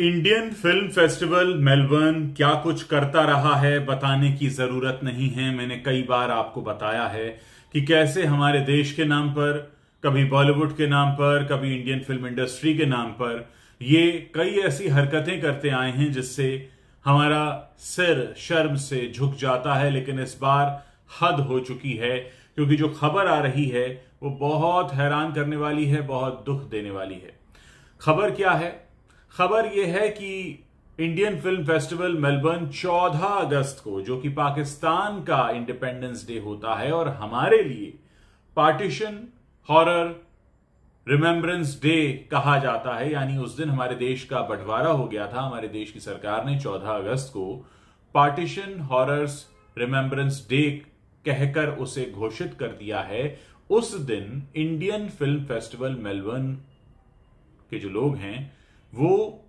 Indian film festival Melbourne क्या कुछ करता रहा है बताने की जरूरत नहीं है मैंने कई बार आपको बताया है कि कैसे हमारे देश के नाम पर कभी बॉलीवुड के नाम पर कभी इंडियन फिल्म इंडस्ट्री के नाम पर ये कई ऐसी हरकतें करते आए हैं जिससे हमारा सिर शर्म से झुक जाता है लेकिन इस बार हद हो चुकी है क्योंकि जो खबर आ रही है वो बहुत हैरान करने वाली है बहुत दुख देने वाली है खबर क्या है खबर यह है कि इंडियन फिल्म फेस्टिवल मेलबर्न 14 अगस्त को जो कि पाकिस्तान का इंडिपेंडेंस डे होता है और हमारे लिए पार्टीशन हॉरर रिमेम्बरेंस डे कहा जाता है यानी उस दिन हमारे देश का बंटवारा हो गया था हमारे देश की सरकार ने 14 अगस्त को पार्टीशन हॉरर्स रिमेम्बरेंस डे कहकर उसे घोषित कर दिया है उस दिन इंडियन फिल्म फेस्टिवल मेलबर्न के जो लोग हैं वो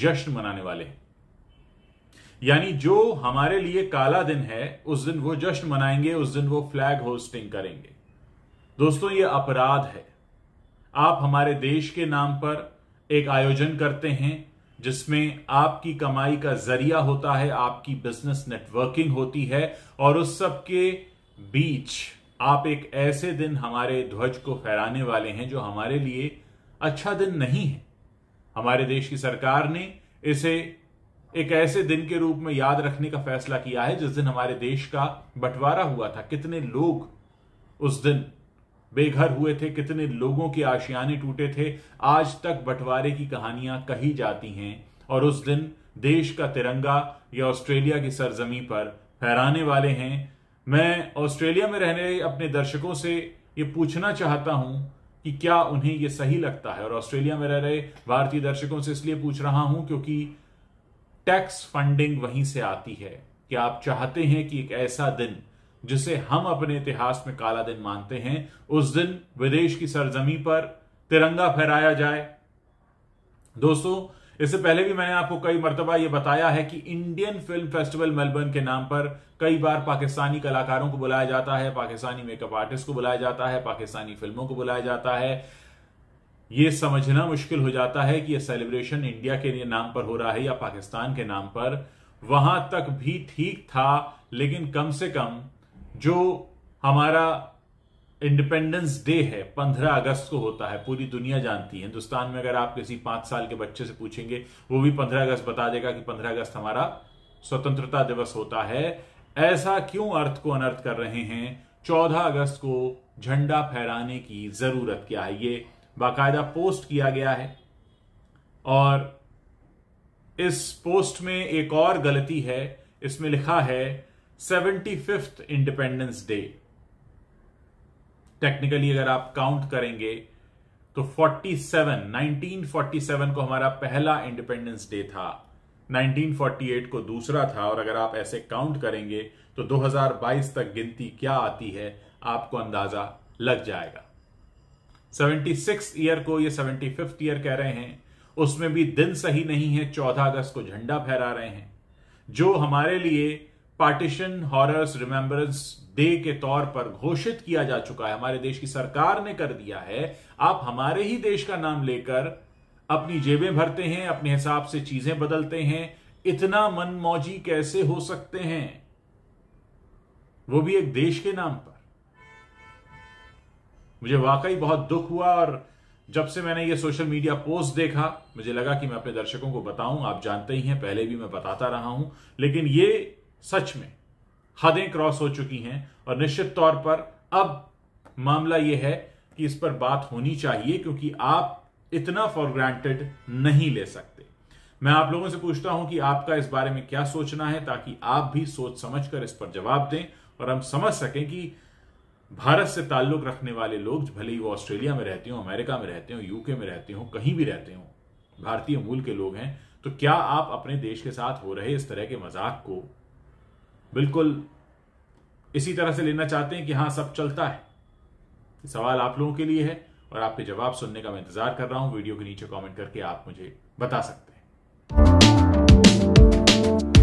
जश्न मनाने वाले हैं यानी जो हमारे लिए काला दिन है उस दिन वो जश्न मनाएंगे उस दिन वो फ्लैग होस्टिंग करेंगे दोस्तों ये अपराध है आप हमारे देश के नाम पर एक आयोजन करते हैं जिसमें आपकी कमाई का जरिया होता है आपकी बिजनेस नेटवर्किंग होती है और उस सब के बीच आप एक ऐसे दिन हमारे ध्वज को फहराने वाले हैं जो हमारे लिए अच्छा दिन नहीं है हमारे देश की सरकार ने इसे एक ऐसे दिन के रूप में याद रखने का फैसला किया है जिस दिन हमारे देश का बंटवारा हुआ था कितने लोग उस दिन बेघर हुए थे कितने लोगों के आशियाने टूटे थे आज तक बंटवारे की कहानियां कही जाती हैं और उस दिन देश का तिरंगा या ऑस्ट्रेलिया की सरजमी पर फहराने वाले हैं मैं ऑस्ट्रेलिया में रहने अपने दर्शकों से ये पूछना चाहता हूं कि क्या उन्हें यह सही लगता है और ऑस्ट्रेलिया में रह रहे भारतीय दर्शकों से इसलिए पूछ रहा हूं क्योंकि टैक्स फंडिंग वहीं से आती है कि आप चाहते हैं कि एक ऐसा दिन जिसे हम अपने इतिहास में काला दिन मानते हैं उस दिन विदेश की सरजमी पर तिरंगा फहराया जाए दोस्तों इससे पहले भी मैंने आपको कई मरतबा ये बताया है कि इंडियन फिल्म फेस्टिवल मेलबर्न के नाम पर कई बार पाकिस्तानी कलाकारों को बुलाया जाता है पाकिस्तानी मेकअप आर्टिस्ट को बुलाया जाता है पाकिस्तानी फिल्मों को बुलाया जाता है ये समझना मुश्किल हो जाता है कि यह सेलिब्रेशन इंडिया के नाम पर हो रहा है या पाकिस्तान के नाम पर वहां तक भी ठीक था लेकिन कम से कम जो हमारा इंडिपेंडेंस डे है पंद्रह अगस्त को होता है पूरी दुनिया जानती है हिंदुस्तान में अगर आप किसी पांच साल के बच्चे से पूछेंगे वो भी पंद्रह अगस्त बता देगा कि पंद्रह अगस्त हमारा स्वतंत्रता दिवस होता है ऐसा क्यों अर्थ को अनर्थ कर रहे हैं चौदह अगस्त को झंडा फहराने की जरूरत क्या है ये बाकायदा पोस्ट किया गया है और इस पोस्ट में एक और गलती है इसमें लिखा है seventy fifth independence day technically अगर आप काउंट करेंगे तो 47 1947 को हमारा पहला इंडिपेंडेंस डे था 1948 को दूसरा था और अगर आप ऐसे काउंट करेंगे तो 2022 तक गिनती क्या आती है आपको अंदाजा लग जाएगा 76 ईयर को ये 75th ईयर कह रहे हैं उसमें भी दिन सही नहीं है 14 अगस्त को झंडा फहरा रहे हैं जो हमारे लिए पार्टीशन हॉरर्स रिमेम्बरेंस डे के तौर पर घोषित किया जा चुका है हमारे देश की सरकार ने कर दिया है आप हमारे ही देश का नाम लेकर अपनी जेबें भरते हैं अपने हिसाब से चीजें बदलते हैं इतना मन मौजी कैसे हो सकते हैं वो भी एक देश के नाम पर मुझे वाकई बहुत दुख हुआ और जब से मैंने ये सोशल मीडिया पोस्ट देखा मुझे लगा कि मैं अपने दर्शकों को बताऊं आप जानते ही हैं पहले भी मैं बताता रहा हूं लेकिन ये सच में हदें क्रॉस हो चुकी हैं और निश्चित तौर पर अब मामला यह है कि इस पर बात होनी चाहिए क्योंकि आप इतना फॉर ग्रांटेड नहीं ले सकते मैं आप लोगों से पूछता हूं कि आपका इस बारे में क्या सोचना है ताकि आप भी सोच समझ कर इस पर जवाब दें और हम समझ सकें कि भारत से ताल्लुक रखने वाले लोग भले ही वो ऑस्ट्रेलिया में रहते हो अमेरिका में रहते हो यूके में रहते हो कहीं भी रहते हो भारतीय मूल के लोग हैं तो क्या आप अपने देश के साथ हो रहे इस तरह के मजाक को बिल्कुल इसी तरह से लेना चाहते हैं कि हाँ सब चलता है सवाल आप लोगों के लिए है और आपके जवाब सुनने का मैं इंतजार कर रहा हूं वीडियो के नीचे कमेंट करके आप मुझे बता सकते हैं